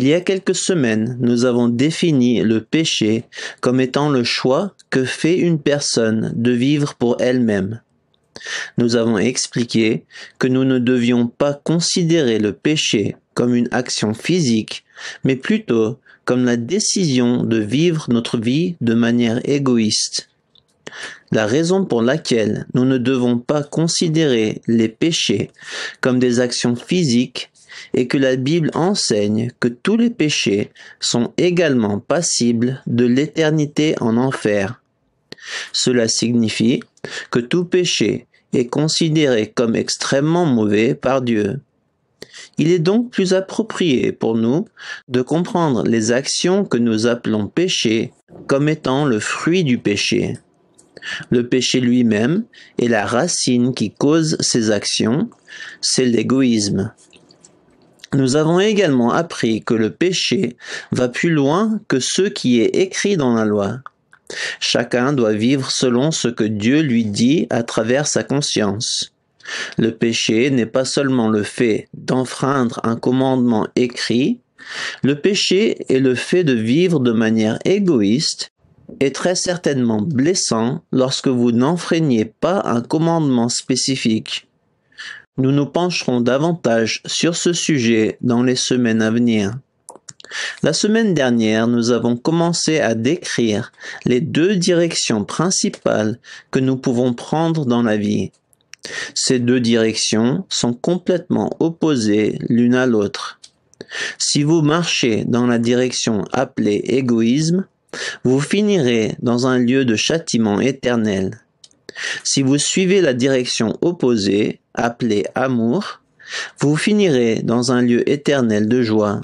Il y a quelques semaines, nous avons défini le péché comme étant le choix que fait une personne de vivre pour elle-même. Nous avons expliqué que nous ne devions pas considérer le péché comme une action physique, mais plutôt comme la décision de vivre notre vie de manière égoïste. La raison pour laquelle nous ne devons pas considérer les péchés comme des actions physiques et que la Bible enseigne que tous les péchés sont également passibles de l'éternité en enfer. Cela signifie que tout péché est considéré comme extrêmement mauvais par Dieu. Il est donc plus approprié pour nous de comprendre les actions que nous appelons péché comme étant le fruit du péché. Le péché lui-même est la racine qui cause ces actions, c'est l'égoïsme. Nous avons également appris que le péché va plus loin que ce qui est écrit dans la loi. Chacun doit vivre selon ce que Dieu lui dit à travers sa conscience. Le péché n'est pas seulement le fait d'enfreindre un commandement écrit, le péché est le fait de vivre de manière égoïste et très certainement blessant lorsque vous n'enfreignez pas un commandement spécifique. Nous nous pencherons davantage sur ce sujet dans les semaines à venir. La semaine dernière, nous avons commencé à décrire les deux directions principales que nous pouvons prendre dans la vie. Ces deux directions sont complètement opposées l'une à l'autre. Si vous marchez dans la direction appelée égoïsme, vous finirez dans un lieu de châtiment éternel. Si vous suivez la direction opposée, appelée amour, vous finirez dans un lieu éternel de joie.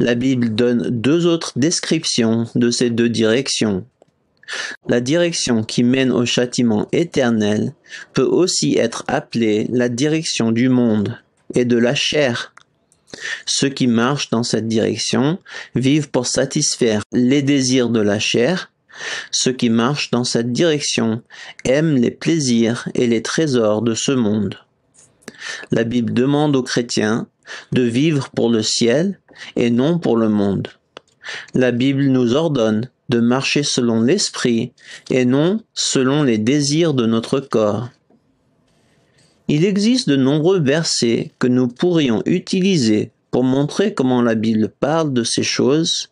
La Bible donne deux autres descriptions de ces deux directions. La direction qui mène au châtiment éternel peut aussi être appelée la direction du monde et de la chair. Ceux qui marchent dans cette direction vivent pour satisfaire les désirs de la chair ceux qui marchent dans cette direction aiment les plaisirs et les trésors de ce monde. La Bible demande aux chrétiens de vivre pour le ciel et non pour le monde. La Bible nous ordonne de marcher selon l'esprit et non selon les désirs de notre corps. Il existe de nombreux versets que nous pourrions utiliser pour montrer comment la Bible parle de ces choses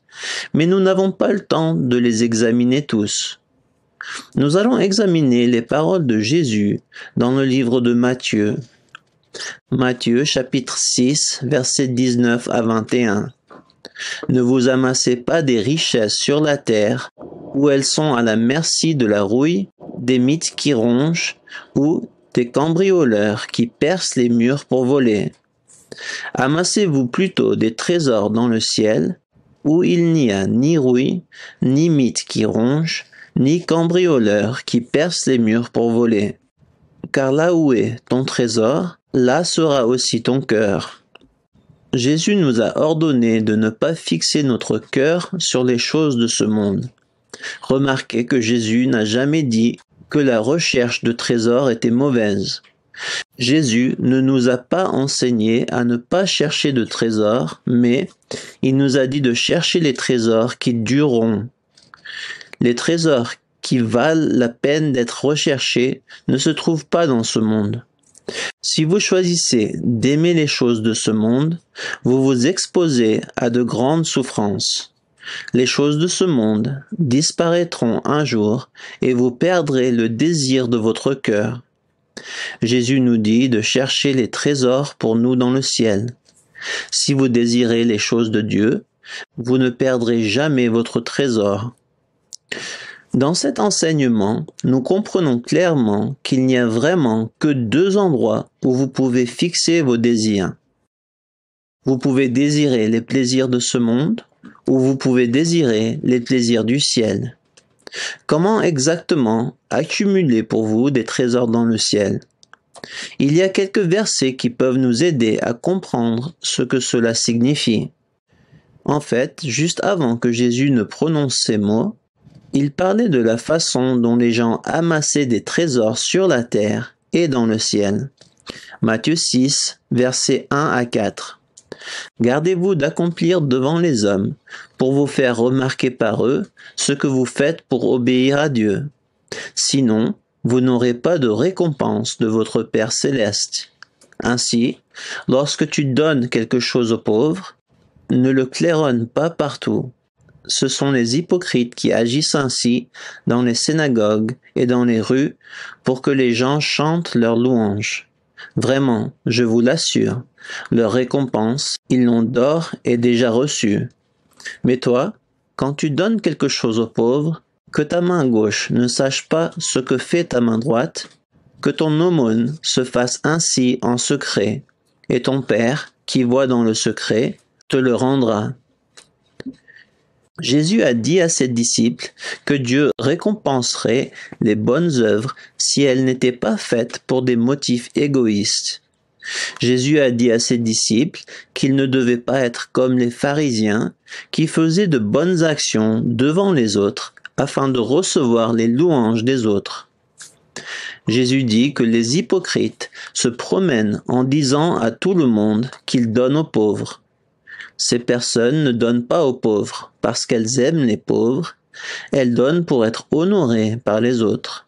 mais nous n'avons pas le temps de les examiner tous. Nous allons examiner les paroles de Jésus dans le livre de Matthieu. Matthieu chapitre 6 versets 19 à 21. Ne vous amassez pas des richesses sur la terre où elles sont à la merci de la rouille, des mythes qui rongent ou des cambrioleurs qui percent les murs pour voler. Amassez-vous plutôt des trésors dans le ciel où il n'y a ni rouille, ni mythe qui ronge, ni cambrioleur qui perce les murs pour voler. Car là où est ton trésor, là sera aussi ton cœur. Jésus nous a ordonné de ne pas fixer notre cœur sur les choses de ce monde. Remarquez que Jésus n'a jamais dit que la recherche de trésors était mauvaise. Jésus ne nous a pas enseigné à ne pas chercher de trésors, mais il nous a dit de chercher les trésors qui dureront. Les trésors qui valent la peine d'être recherchés ne se trouvent pas dans ce monde. Si vous choisissez d'aimer les choses de ce monde, vous vous exposez à de grandes souffrances. Les choses de ce monde disparaîtront un jour et vous perdrez le désir de votre cœur. Jésus nous dit de chercher les trésors pour nous dans le ciel. Si vous désirez les choses de Dieu, vous ne perdrez jamais votre trésor. Dans cet enseignement, nous comprenons clairement qu'il n'y a vraiment que deux endroits où vous pouvez fixer vos désirs. Vous pouvez désirer les plaisirs de ce monde ou vous pouvez désirer les plaisirs du ciel. Comment exactement accumuler pour vous des trésors dans le ciel Il y a quelques versets qui peuvent nous aider à comprendre ce que cela signifie. En fait, juste avant que Jésus ne prononce ces mots, il parlait de la façon dont les gens amassaient des trésors sur la terre et dans le ciel. Matthieu 6, versets 1 à 4. Gardez-vous d'accomplir devant les hommes, pour vous faire remarquer par eux, ce que vous faites pour obéir à Dieu. Sinon, vous n'aurez pas de récompense de votre Père céleste. Ainsi, lorsque tu donnes quelque chose aux pauvres, ne le claironne pas partout. Ce sont les hypocrites qui agissent ainsi dans les synagogues et dans les rues pour que les gens chantent leurs louanges. Vraiment, je vous l'assure, leur récompense, ils l'ont d'or et déjà reçue. Mais toi, quand tu donnes quelque chose aux pauvres, que ta main gauche ne sache pas ce que fait ta main droite, que ton aumône se fasse ainsi en secret, et ton Père, qui voit dans le secret, te le rendra. Jésus a dit à ses disciples que Dieu récompenserait les bonnes œuvres si elles n'étaient pas faites pour des motifs égoïstes. Jésus a dit à ses disciples qu'ils ne devaient pas être comme les pharisiens qui faisaient de bonnes actions devant les autres afin de recevoir les louanges des autres. Jésus dit que les hypocrites se promènent en disant à tout le monde qu'ils donnent aux pauvres, ces personnes ne donnent pas aux pauvres parce qu'elles aiment les pauvres, elles donnent pour être honorées par les autres.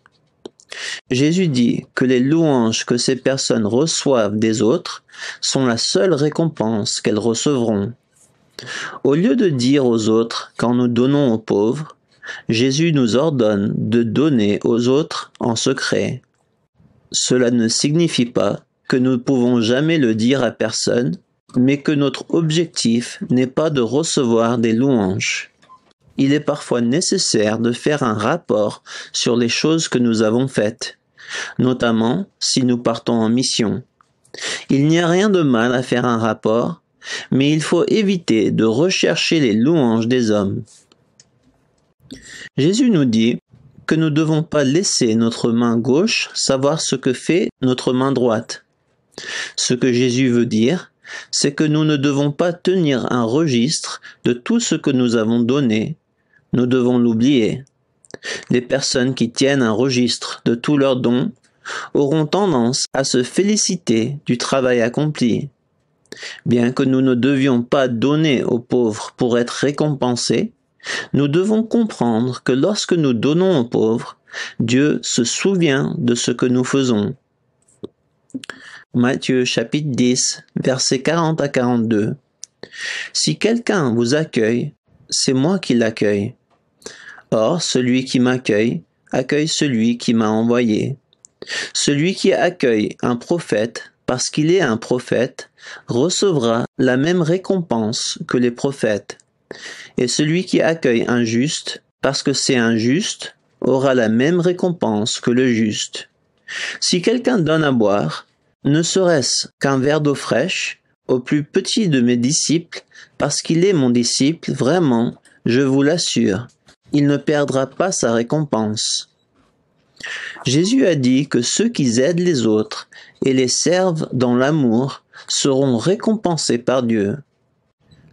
Jésus dit que les louanges que ces personnes reçoivent des autres sont la seule récompense qu'elles recevront. Au lieu de dire aux autres quand nous donnons aux pauvres, Jésus nous ordonne de donner aux autres en secret. Cela ne signifie pas que nous ne pouvons jamais le dire à personne mais que notre objectif n'est pas de recevoir des louanges. Il est parfois nécessaire de faire un rapport sur les choses que nous avons faites, notamment si nous partons en mission. Il n'y a rien de mal à faire un rapport, mais il faut éviter de rechercher les louanges des hommes. Jésus nous dit que nous ne devons pas laisser notre main gauche savoir ce que fait notre main droite. Ce que Jésus veut dire, c'est que nous ne devons pas tenir un registre de tout ce que nous avons donné, nous devons l'oublier. Les personnes qui tiennent un registre de tous leurs dons auront tendance à se féliciter du travail accompli. Bien que nous ne devions pas donner aux pauvres pour être récompensés, nous devons comprendre que lorsque nous donnons aux pauvres, Dieu se souvient de ce que nous faisons. Matthieu chapitre 10, versets 40 à 42. Si quelqu'un vous accueille, c'est moi qui l'accueille. Or, celui qui m'accueille, accueille celui qui m'a envoyé. Celui qui accueille un prophète, parce qu'il est un prophète, recevra la même récompense que les prophètes. Et celui qui accueille un juste, parce que c'est un juste, aura la même récompense que le juste. Si quelqu'un donne à boire, ne serait-ce qu'un verre d'eau fraîche, au plus petit de mes disciples, parce qu'il est mon disciple, vraiment, je vous l'assure, il ne perdra pas sa récompense. Jésus a dit que ceux qui aident les autres et les servent dans l'amour seront récompensés par Dieu.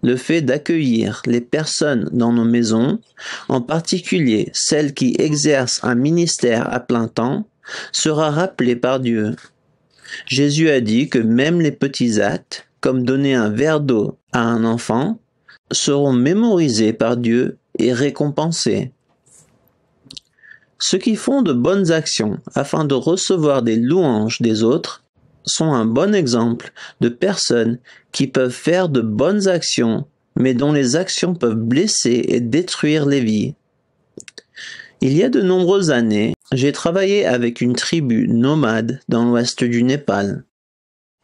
Le fait d'accueillir les personnes dans nos maisons, en particulier celles qui exercent un ministère à plein temps, sera rappelé par Dieu. Jésus a dit que même les petits actes, comme donner un verre d'eau à un enfant, seront mémorisés par Dieu et récompensés. Ceux qui font de bonnes actions afin de recevoir des louanges des autres sont un bon exemple de personnes qui peuvent faire de bonnes actions mais dont les actions peuvent blesser et détruire les vies. Il y a de nombreuses années, j'ai travaillé avec une tribu nomade dans l'ouest du Népal.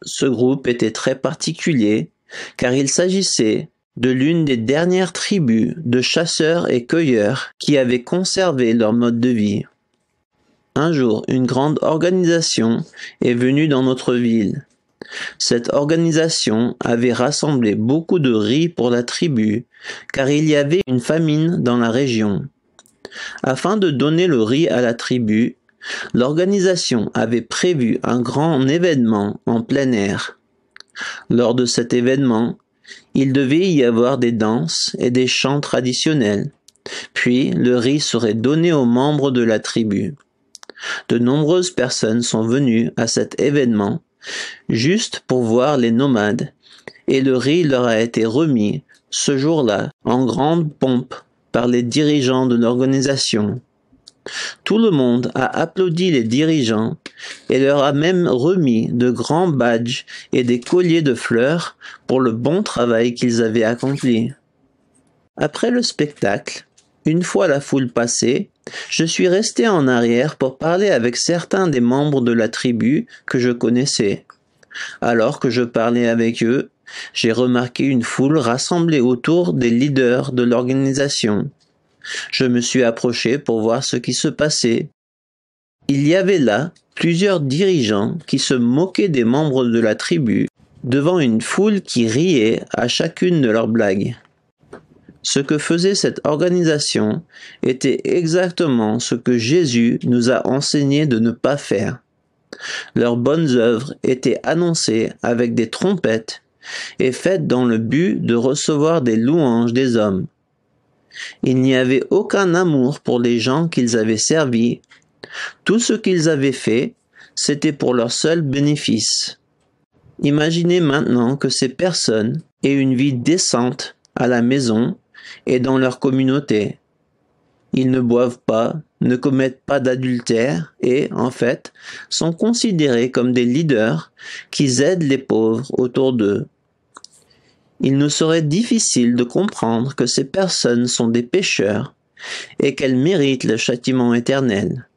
Ce groupe était très particulier car il s'agissait de l'une des dernières tribus de chasseurs et cueilleurs qui avaient conservé leur mode de vie. Un jour, une grande organisation est venue dans notre ville. Cette organisation avait rassemblé beaucoup de riz pour la tribu, car il y avait une famine dans la région. Afin de donner le riz à la tribu, l'organisation avait prévu un grand événement en plein air. Lors de cet événement, il devait y avoir des danses et des chants traditionnels, puis le riz serait donné aux membres de la tribu. De nombreuses personnes sont venues à cet événement juste pour voir les nomades, et le riz leur a été remis ce jour-là en grande pompe les dirigeants de l'organisation. Tout le monde a applaudi les dirigeants et leur a même remis de grands badges et des colliers de fleurs pour le bon travail qu'ils avaient accompli. Après le spectacle, une fois la foule passée, je suis resté en arrière pour parler avec certains des membres de la tribu que je connaissais. Alors que je parlais avec eux, j'ai remarqué une foule rassemblée autour des leaders de l'organisation. Je me suis approché pour voir ce qui se passait. Il y avait là plusieurs dirigeants qui se moquaient des membres de la tribu devant une foule qui riait à chacune de leurs blagues. Ce que faisait cette organisation était exactement ce que Jésus nous a enseigné de ne pas faire. Leurs bonnes œuvres étaient annoncées avec des trompettes et faites dans le but de recevoir des louanges des hommes. Il n'y avait aucun amour pour les gens qu'ils avaient servis. Tout ce qu'ils avaient fait, c'était pour leur seul bénéfice. Imaginez maintenant que ces personnes aient une vie décente à la maison et dans leur communauté. Ils ne boivent pas, ne commettent pas d'adultère et, en fait, sont considérés comme des leaders qui aident les pauvres autour d'eux il nous serait difficile de comprendre que ces personnes sont des pécheurs et qu'elles méritent le châtiment éternel.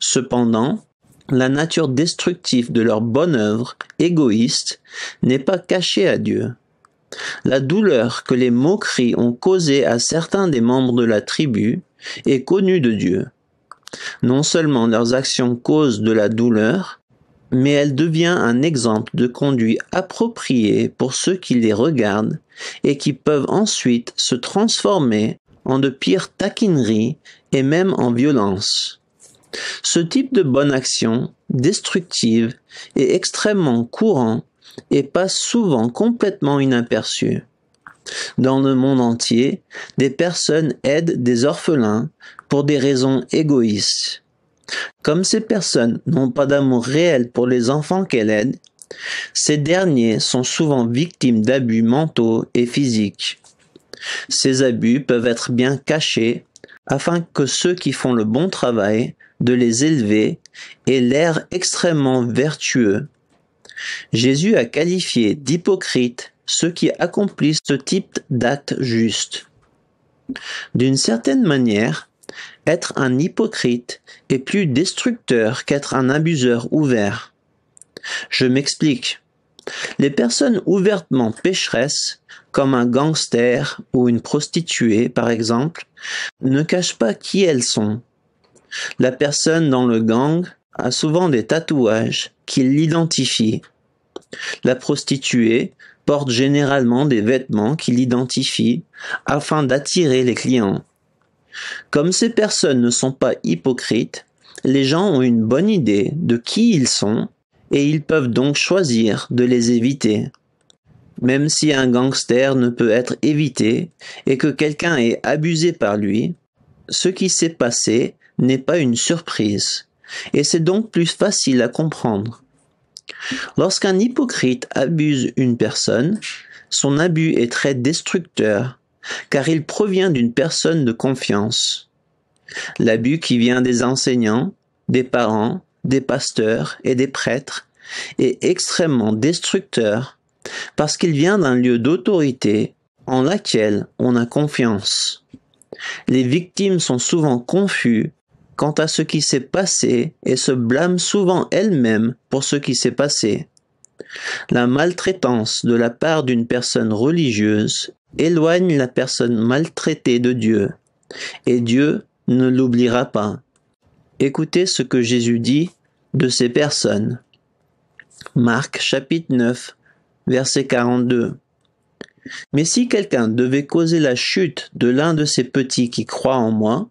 Cependant, la nature destructive de leur bonne œuvre égoïste n'est pas cachée à Dieu. La douleur que les moqueries ont causée à certains des membres de la tribu est connue de Dieu. Non seulement leurs actions causent de la douleur, mais elle devient un exemple de conduit approprié pour ceux qui les regardent et qui peuvent ensuite se transformer en de pires taquineries et même en violence. Ce type de bonne action, destructive, est extrêmement courant et passe souvent complètement inaperçu. Dans le monde entier, des personnes aident des orphelins pour des raisons égoïstes. Comme ces personnes n'ont pas d'amour réel pour les enfants qu'elles aident, ces derniers sont souvent victimes d'abus mentaux et physiques. Ces abus peuvent être bien cachés afin que ceux qui font le bon travail de les élever aient l'air extrêmement vertueux. Jésus a qualifié d'hypocrites ceux qui accomplissent ce type d'actes justes. D'une certaine manière, être un hypocrite est plus destructeur qu'être un abuseur ouvert. Je m'explique. Les personnes ouvertement pécheresses, comme un gangster ou une prostituée par exemple, ne cachent pas qui elles sont. La personne dans le gang a souvent des tatouages qui l'identifient. La prostituée porte généralement des vêtements qui l'identifient afin d'attirer les clients. Comme ces personnes ne sont pas hypocrites, les gens ont une bonne idée de qui ils sont et ils peuvent donc choisir de les éviter. Même si un gangster ne peut être évité et que quelqu'un est abusé par lui, ce qui s'est passé n'est pas une surprise, et c'est donc plus facile à comprendre. Lorsqu'un hypocrite abuse une personne, son abus est très destructeur car il provient d'une personne de confiance. L'abus qui vient des enseignants, des parents, des pasteurs et des prêtres est extrêmement destructeur parce qu'il vient d'un lieu d'autorité en laquelle on a confiance. Les victimes sont souvent confuses quant à ce qui s'est passé et se blâment souvent elles-mêmes pour ce qui s'est passé. La maltraitance de la part d'une personne religieuse éloigne la personne maltraitée de Dieu, et Dieu ne l'oubliera pas. Écoutez ce que Jésus dit de ces personnes. Marc chapitre 9, verset 42. Mais si quelqu'un devait causer la chute de l'un de ces petits qui croient en moi,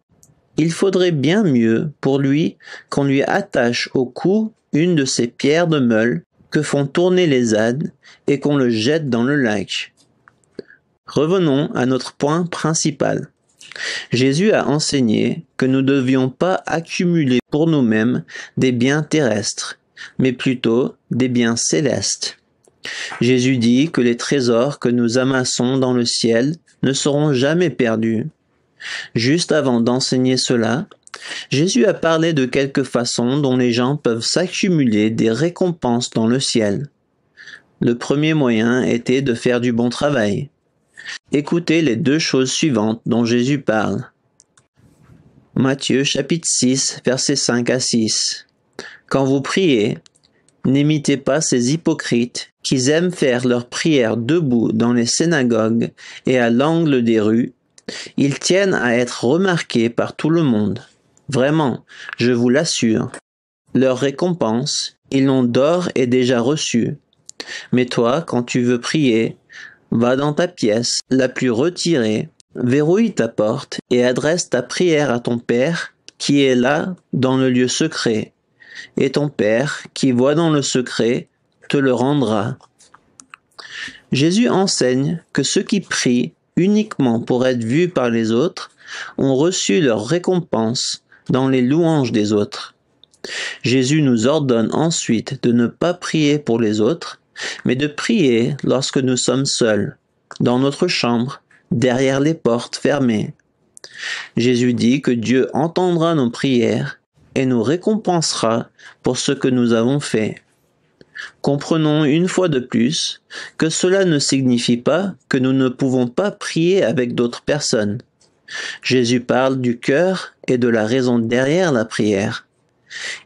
il faudrait bien mieux pour lui qu'on lui attache au cou une de ces pierres de meule que font tourner les ânes et qu'on le jette dans le lac. Revenons à notre point principal. Jésus a enseigné que nous ne devions pas accumuler pour nous-mêmes des biens terrestres, mais plutôt des biens célestes. Jésus dit que les trésors que nous amassons dans le ciel ne seront jamais perdus. Juste avant d'enseigner cela, Jésus a parlé de quelques façons dont les gens peuvent s'accumuler des récompenses dans le ciel. Le premier moyen était de faire du bon travail. Écoutez les deux choses suivantes dont Jésus parle. Matthieu chapitre 6, versets 5 à 6. Quand vous priez, N'imitez pas ces hypocrites qui aiment faire leurs prières debout dans les synagogues et à l'angle des rues. Ils tiennent à être remarqués par tout le monde. Vraiment, je vous l'assure. Leur récompense, ils l'ont d'or et déjà reçue. Mais toi, quand tu veux prier, Va dans ta pièce la plus retirée, verrouille ta porte et adresse ta prière à ton Père qui est là dans le lieu secret. Et ton Père qui voit dans le secret te le rendra. Jésus enseigne que ceux qui prient uniquement pour être vus par les autres ont reçu leur récompense dans les louanges des autres. Jésus nous ordonne ensuite de ne pas prier pour les autres, mais de prier lorsque nous sommes seuls, dans notre chambre, derrière les portes fermées. Jésus dit que Dieu entendra nos prières et nous récompensera pour ce que nous avons fait. Comprenons une fois de plus que cela ne signifie pas que nous ne pouvons pas prier avec d'autres personnes. Jésus parle du cœur et de la raison derrière la prière.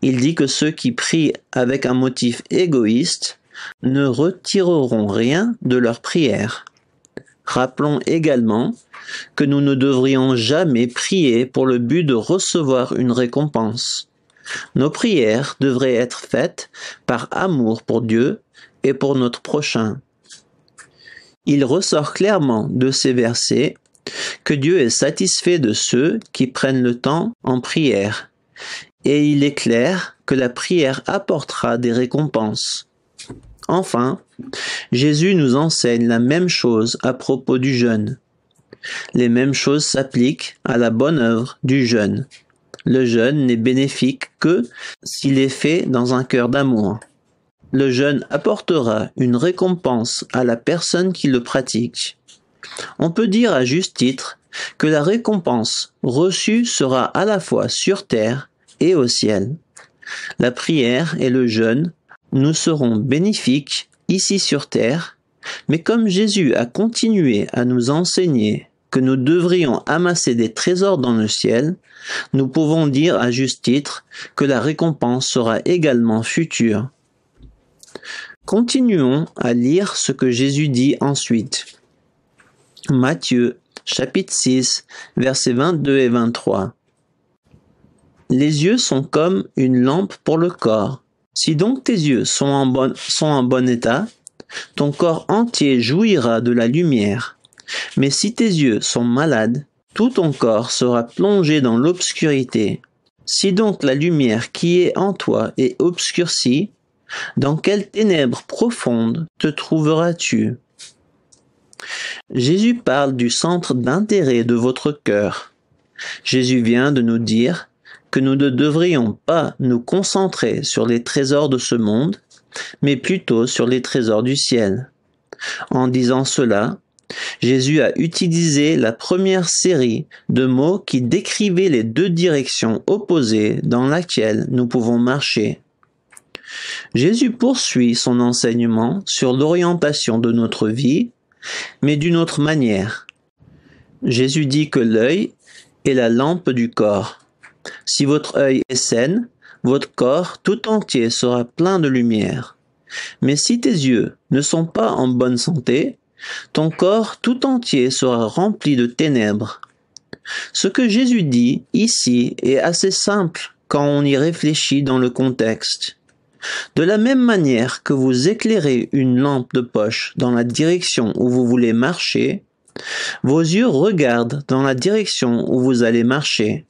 Il dit que ceux qui prient avec un motif égoïste ne retireront rien de leur prière. Rappelons également que nous ne devrions jamais prier pour le but de recevoir une récompense. Nos prières devraient être faites par amour pour Dieu et pour notre prochain. Il ressort clairement de ces versets que Dieu est satisfait de ceux qui prennent le temps en prière. Et il est clair que la prière apportera des récompenses. Enfin, Jésus nous enseigne la même chose à propos du jeûne. Les mêmes choses s'appliquent à la bonne œuvre du jeûne. Le jeûne n'est bénéfique que s'il est fait dans un cœur d'amour. Le jeûne apportera une récompense à la personne qui le pratique. On peut dire à juste titre que la récompense reçue sera à la fois sur terre et au ciel. La prière et le jeûne nous serons bénéfiques ici sur terre, mais comme Jésus a continué à nous enseigner que nous devrions amasser des trésors dans le ciel, nous pouvons dire à juste titre que la récompense sera également future. Continuons à lire ce que Jésus dit ensuite. Matthieu chapitre 6 versets 22 et 23. Les yeux sont comme une lampe pour le corps. Si donc tes yeux sont en, bon, sont en bon état, ton corps entier jouira de la lumière. Mais si tes yeux sont malades, tout ton corps sera plongé dans l'obscurité. Si donc la lumière qui est en toi est obscurcie, dans quelles ténèbres profondes te trouveras-tu Jésus parle du centre d'intérêt de votre cœur. Jésus vient de nous dire que nous ne devrions pas nous concentrer sur les trésors de ce monde, mais plutôt sur les trésors du ciel. En disant cela, Jésus a utilisé la première série de mots qui décrivaient les deux directions opposées dans laquelle nous pouvons marcher. Jésus poursuit son enseignement sur l'orientation de notre vie, mais d'une autre manière. Jésus dit que l'œil est la lampe du corps. Si votre œil est sain, votre corps tout entier sera plein de lumière. Mais si tes yeux ne sont pas en bonne santé, ton corps tout entier sera rempli de ténèbres. Ce que Jésus dit ici est assez simple quand on y réfléchit dans le contexte. De la même manière que vous éclairez une lampe de poche dans la direction où vous voulez marcher, vos yeux regardent dans la direction où vous allez marcher.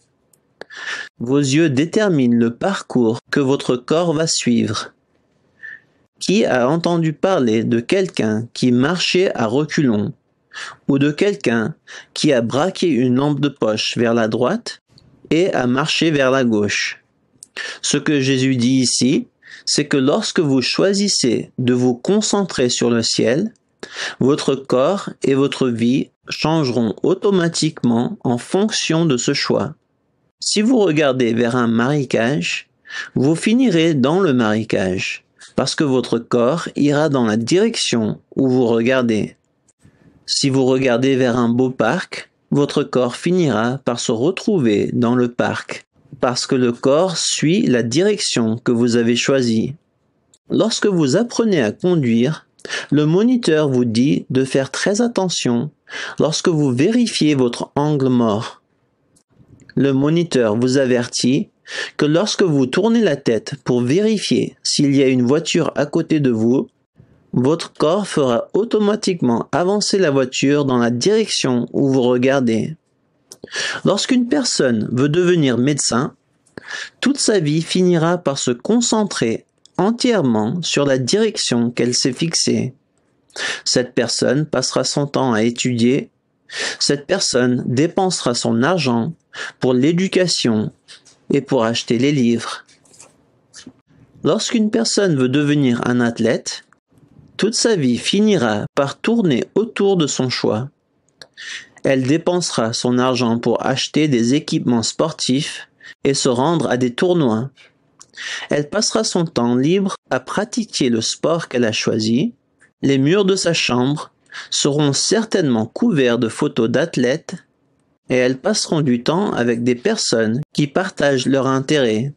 Vos yeux déterminent le parcours que votre corps va suivre. Qui a entendu parler de quelqu'un qui marchait à reculons ou de quelqu'un qui a braqué une lampe de poche vers la droite et a marché vers la gauche Ce que Jésus dit ici, c'est que lorsque vous choisissez de vous concentrer sur le ciel, votre corps et votre vie changeront automatiquement en fonction de ce choix. Si vous regardez vers un marécage, vous finirez dans le marécage, parce que votre corps ira dans la direction où vous regardez. Si vous regardez vers un beau parc, votre corps finira par se retrouver dans le parc, parce que le corps suit la direction que vous avez choisie. Lorsque vous apprenez à conduire, le moniteur vous dit de faire très attention lorsque vous vérifiez votre angle mort le moniteur vous avertit que lorsque vous tournez la tête pour vérifier s'il y a une voiture à côté de vous, votre corps fera automatiquement avancer la voiture dans la direction où vous regardez. Lorsqu'une personne veut devenir médecin, toute sa vie finira par se concentrer entièrement sur la direction qu'elle s'est fixée. Cette personne passera son temps à étudier, cette personne dépensera son argent pour l'éducation et pour acheter les livres. Lorsqu'une personne veut devenir un athlète, toute sa vie finira par tourner autour de son choix. Elle dépensera son argent pour acheter des équipements sportifs et se rendre à des tournois. Elle passera son temps libre à pratiquer le sport qu'elle a choisi. Les murs de sa chambre seront certainement couverts de photos d'athlètes et elles passeront du temps avec des personnes qui partagent leurs intérêts.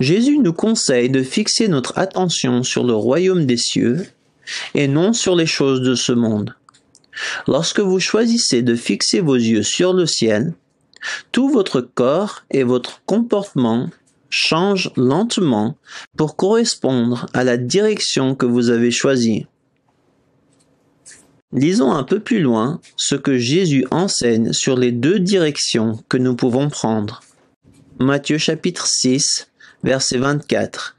Jésus nous conseille de fixer notre attention sur le royaume des cieux et non sur les choses de ce monde. Lorsque vous choisissez de fixer vos yeux sur le ciel, tout votre corps et votre comportement changent lentement pour correspondre à la direction que vous avez choisie. Lisons un peu plus loin ce que Jésus enseigne sur les deux directions que nous pouvons prendre. Matthieu chapitre 6, verset 24.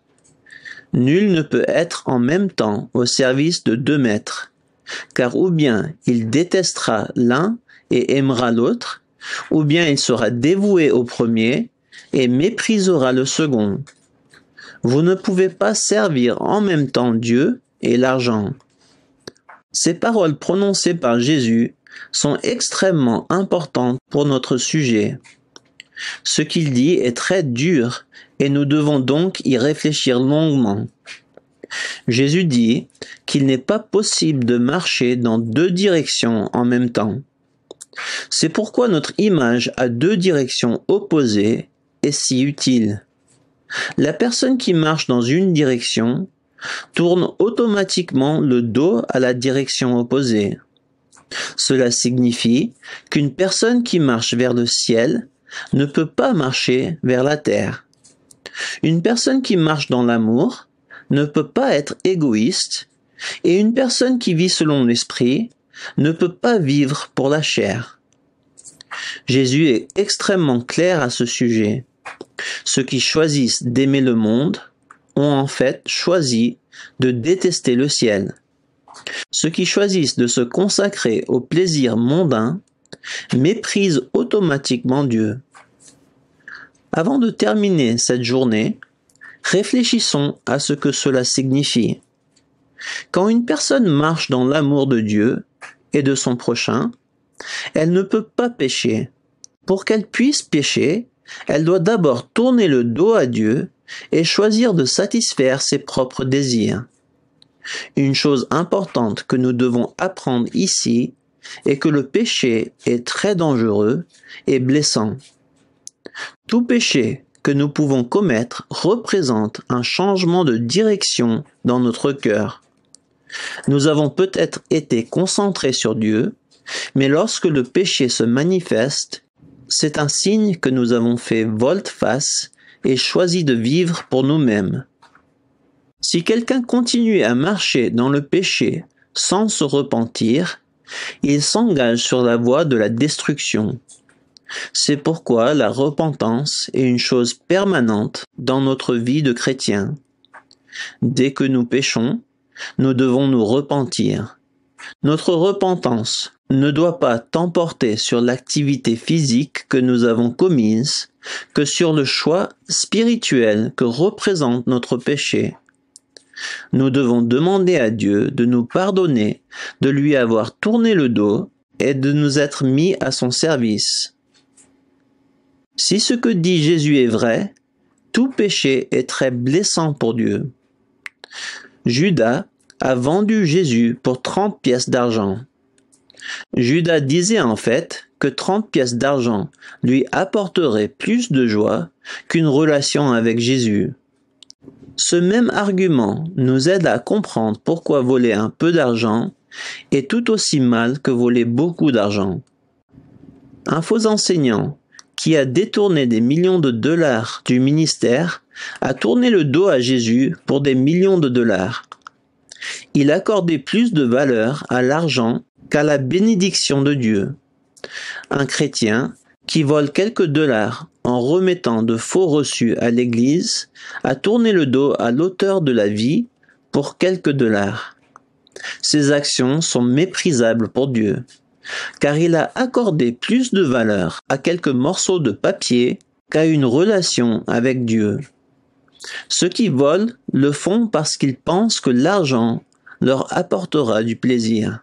Nul ne peut être en même temps au service de deux maîtres, car ou bien il détestera l'un et aimera l'autre, ou bien il sera dévoué au premier et méprisera le second. Vous ne pouvez pas servir en même temps Dieu et l'argent. Ces paroles prononcées par Jésus sont extrêmement importantes pour notre sujet. Ce qu'il dit est très dur et nous devons donc y réfléchir longuement. Jésus dit qu'il n'est pas possible de marcher dans deux directions en même temps. C'est pourquoi notre image à deux directions opposées est si utile. La personne qui marche dans une direction tourne automatiquement le dos à la direction opposée. Cela signifie qu'une personne qui marche vers le ciel ne peut pas marcher vers la terre. Une personne qui marche dans l'amour ne peut pas être égoïste et une personne qui vit selon l'esprit ne peut pas vivre pour la chair. Jésus est extrêmement clair à ce sujet. Ceux qui choisissent d'aimer le monde ont en fait choisi de détester le ciel. Ceux qui choisissent de se consacrer aux plaisirs mondains méprisent automatiquement Dieu. Avant de terminer cette journée, réfléchissons à ce que cela signifie. Quand une personne marche dans l'amour de Dieu et de son prochain, elle ne peut pas pécher. Pour qu'elle puisse pécher, elle doit d'abord tourner le dos à Dieu et choisir de satisfaire ses propres désirs. Une chose importante que nous devons apprendre ici est que le péché est très dangereux et blessant. Tout péché que nous pouvons commettre représente un changement de direction dans notre cœur. Nous avons peut-être été concentrés sur Dieu, mais lorsque le péché se manifeste, c'est un signe que nous avons fait volte-face et choisi de vivre pour nous-mêmes. Si quelqu'un continue à marcher dans le péché sans se repentir, il s'engage sur la voie de la destruction. C'est pourquoi la repentance est une chose permanente dans notre vie de chrétien. Dès que nous péchons, nous devons nous repentir. Notre repentance ne doit pas tant porter sur l'activité physique que nous avons commise que sur le choix spirituel que représente notre péché. Nous devons demander à Dieu de nous pardonner, de lui avoir tourné le dos et de nous être mis à son service. Si ce que dit Jésus est vrai, tout péché est très blessant pour Dieu. Judas a vendu Jésus pour trente pièces d'argent. Judas disait en fait que trente pièces d'argent lui apporteraient plus de joie qu'une relation avec Jésus. Ce même argument nous aide à comprendre pourquoi voler un peu d'argent est tout aussi mal que voler beaucoup d'argent. Un faux enseignant qui a détourné des millions de dollars du ministère a tourné le dos à Jésus pour des millions de dollars. Il accordait plus de valeur à l'argent qu'à la bénédiction de Dieu. Un chrétien qui vole quelques dollars en remettant de faux reçus à l'Église a tourné le dos à l'auteur de la vie pour quelques dollars. Ces actions sont méprisables pour Dieu, car il a accordé plus de valeur à quelques morceaux de papier qu'à une relation avec Dieu. Ceux qui volent le font parce qu'ils pensent que l'argent leur apportera du plaisir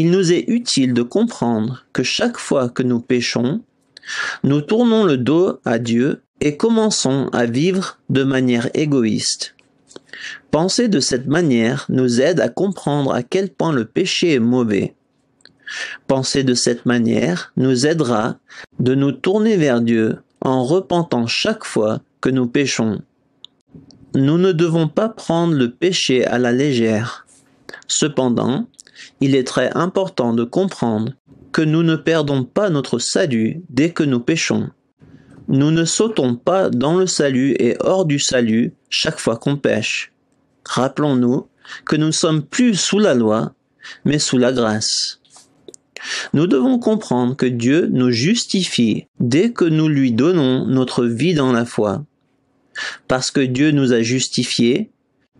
il nous est utile de comprendre que chaque fois que nous péchons, nous tournons le dos à Dieu et commençons à vivre de manière égoïste. Penser de cette manière nous aide à comprendre à quel point le péché est mauvais. Penser de cette manière nous aidera de nous tourner vers Dieu en repentant chaque fois que nous péchons. Nous ne devons pas prendre le péché à la légère. Cependant, il est très important de comprendre que nous ne perdons pas notre salut dès que nous péchons. Nous ne sautons pas dans le salut et hors du salut chaque fois qu'on pêche. Rappelons-nous que nous ne sommes plus sous la loi, mais sous la grâce. Nous devons comprendre que Dieu nous justifie dès que nous lui donnons notre vie dans la foi. Parce que Dieu nous a justifiés,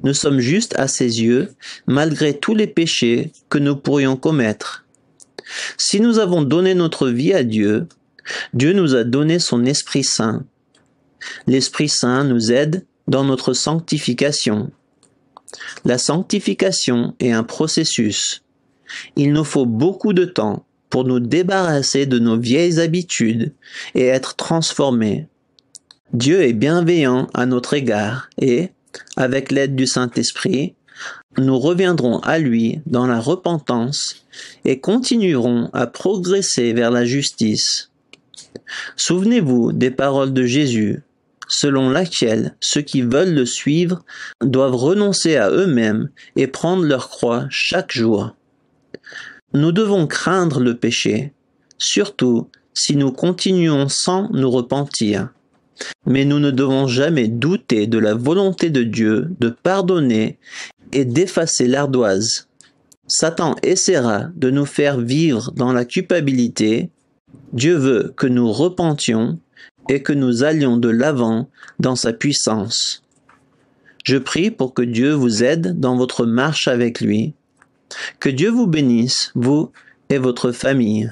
nous sommes justes à ses yeux, malgré tous les péchés que nous pourrions commettre. Si nous avons donné notre vie à Dieu, Dieu nous a donné son Esprit Saint. L'Esprit Saint nous aide dans notre sanctification. La sanctification est un processus. Il nous faut beaucoup de temps pour nous débarrasser de nos vieilles habitudes et être transformés. Dieu est bienveillant à notre égard et, avec l'aide du Saint-Esprit, nous reviendrons à lui dans la repentance et continuerons à progresser vers la justice. Souvenez-vous des paroles de Jésus, selon laquelle ceux qui veulent le suivre doivent renoncer à eux-mêmes et prendre leur croix chaque jour. Nous devons craindre le péché, surtout si nous continuons sans nous repentir. Mais nous ne devons jamais douter de la volonté de Dieu de pardonner et d'effacer l'ardoise. Satan essaiera de nous faire vivre dans la culpabilité. Dieu veut que nous repentions et que nous allions de l'avant dans sa puissance. Je prie pour que Dieu vous aide dans votre marche avec lui. Que Dieu vous bénisse, vous et votre famille.